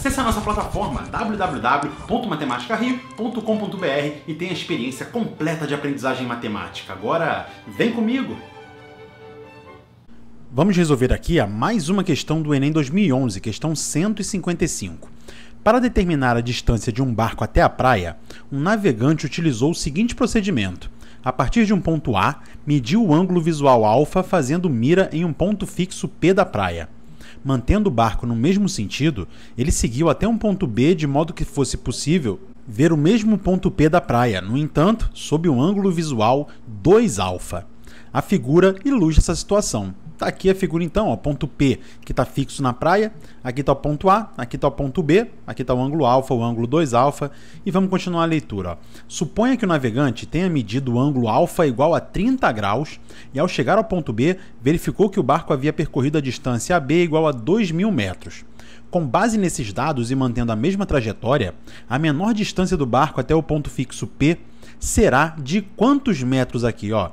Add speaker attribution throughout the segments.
Speaker 1: Acesse a nossa plataforma www.matematicario.com.br e tenha a experiência completa de aprendizagem matemática. Agora, vem comigo! Vamos resolver aqui a mais uma questão do Enem 2011, questão 155. Para determinar a distância de um barco até a praia, um navegante utilizou o seguinte procedimento. A partir de um ponto A, mediu o ângulo visual alfa fazendo mira em um ponto fixo P da praia. Mantendo o barco no mesmo sentido, ele seguiu até um ponto B de modo que fosse possível ver o mesmo ponto P da praia, no entanto, sob um ângulo visual 2 alfa. A figura ilustra essa situação. Tá aqui a figura então, ó, ponto P, que está fixo na praia, aqui está o ponto A, aqui está o ponto B, aqui está o ângulo alfa, o ângulo 2 alfa, e vamos continuar a leitura. Ó. Suponha que o navegante tenha medido o ângulo alfa igual a 30 graus e ao chegar ao ponto B, verificou que o barco havia percorrido a distância AB igual a 2 mil metros. Com base nesses dados e mantendo a mesma trajetória, a menor distância do barco até o ponto fixo P será de quantos metros aqui, ó?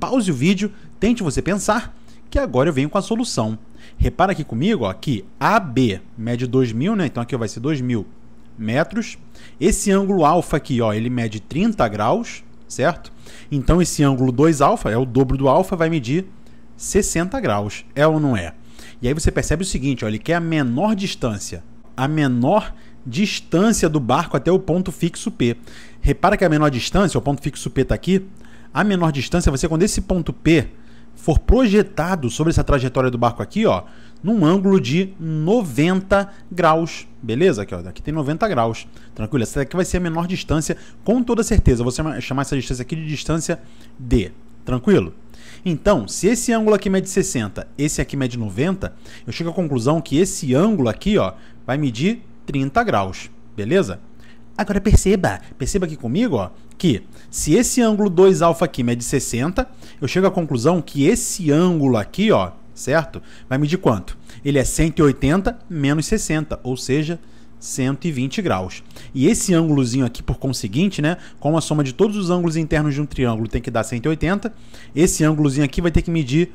Speaker 1: Pause o vídeo, tente você pensar que agora eu venho com a solução. Repara aqui comigo ó, que AB mede 2.000, né? então aqui vai ser 2.000 metros. Esse ângulo alfa aqui ó, ele mede 30 graus, certo? Então esse ângulo 2 alfa, é o dobro do alfa, vai medir 60 graus, é ou não é? E aí você percebe o seguinte, ó, ele quer a menor distância, a menor distância do barco até o ponto fixo P. Repara que a menor distância, o ponto fixo P está aqui, a menor distância vai ser quando esse ponto P for projetado sobre essa trajetória do barco aqui, ó, num ângulo de 90 graus, beleza? Aqui, ó, daqui tem 90 graus, tranquilo? Essa daqui vai ser a menor distância, com toda certeza. Você chamar essa distância aqui de distância D, tranquilo? Então, se esse ângulo aqui mede 60, esse aqui mede 90, eu chego à conclusão que esse ângulo aqui ó, vai medir 30 graus, beleza? Agora perceba, perceba aqui comigo, ó, que se esse ângulo 2 alfa aqui mede é 60, eu chego à conclusão que esse ângulo aqui, ó, certo? Vai medir quanto? Ele é 180 menos 60, ou seja, 120 graus. E esse ângulozinho aqui, por conseguinte, né, como a soma de todos os ângulos internos de um triângulo tem que dar 180, esse ângulozinho aqui vai ter que medir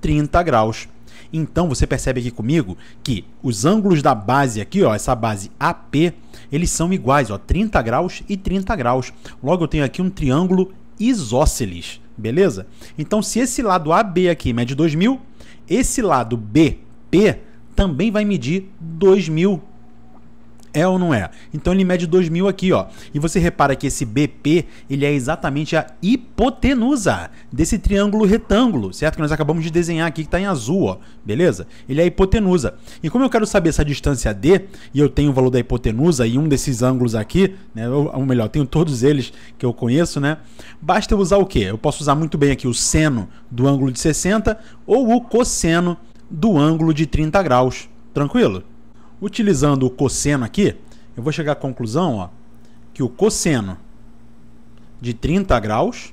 Speaker 1: 30 graus. Então você percebe aqui comigo que os ângulos da base aqui, ó, essa base AP, eles são iguais, ó, 30 graus e 30 graus. Logo eu tenho aqui um triângulo isósceles, beleza? Então se esse lado AB aqui mede 2000, esse lado BP também vai medir 2000 é ou não é? Então ele mede 2.000 aqui, ó. E você repara que esse BP, ele é exatamente a hipotenusa desse triângulo retângulo, certo? Que nós acabamos de desenhar aqui, que está em azul, ó. Beleza? Ele é a hipotenusa. E como eu quero saber essa distância D, e eu tenho o valor da hipotenusa e um desses ângulos aqui, né? Ou, ou melhor, tenho todos eles que eu conheço, né? Basta eu usar o quê? Eu posso usar muito bem aqui o seno do ângulo de 60 ou o cosseno do ângulo de 30 graus. Tranquilo? Utilizando o cosseno aqui, eu vou chegar à conclusão ó, que o cosseno de 30 graus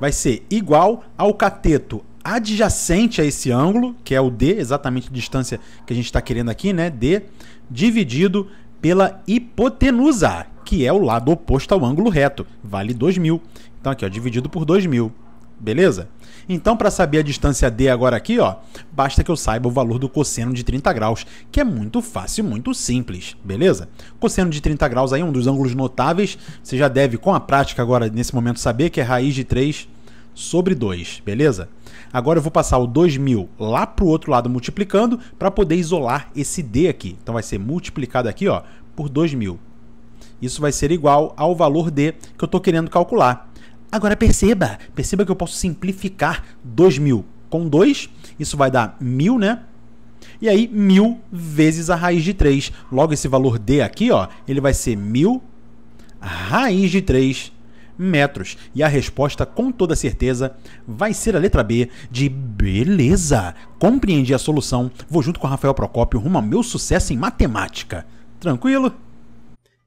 Speaker 1: vai ser igual ao cateto adjacente a esse ângulo, que é o D, exatamente a distância que a gente está querendo aqui, né? D, dividido pela hipotenusa, que é o lado oposto ao ângulo reto, vale 2.000. Então aqui, ó, dividido por 2.000. Beleza? Então, para saber a distância D agora aqui, ó, basta que eu saiba o valor do cosseno de 30 graus, que é muito fácil, muito simples, beleza? Cosseno de 30 graus aí é um dos ângulos notáveis, você já deve, com a prática agora, nesse momento, saber que é raiz de 3 sobre 2, beleza? Agora eu vou passar o 2.000 lá para o outro lado multiplicando para poder isolar esse D aqui. Então vai ser multiplicado aqui ó, por 2.000. Isso vai ser igual ao valor D que eu estou querendo calcular, Agora perceba, perceba que eu posso simplificar 2.000 com 2, isso vai dar 1.000, né? E aí 1.000 vezes a raiz de 3. Logo esse valor D aqui, ó, ele vai ser 1.000 raiz de 3 metros. E a resposta, com toda certeza, vai ser a letra B de beleza. Compreendi a solução, vou junto com o Rafael Procópio rumo ao meu sucesso em matemática. Tranquilo?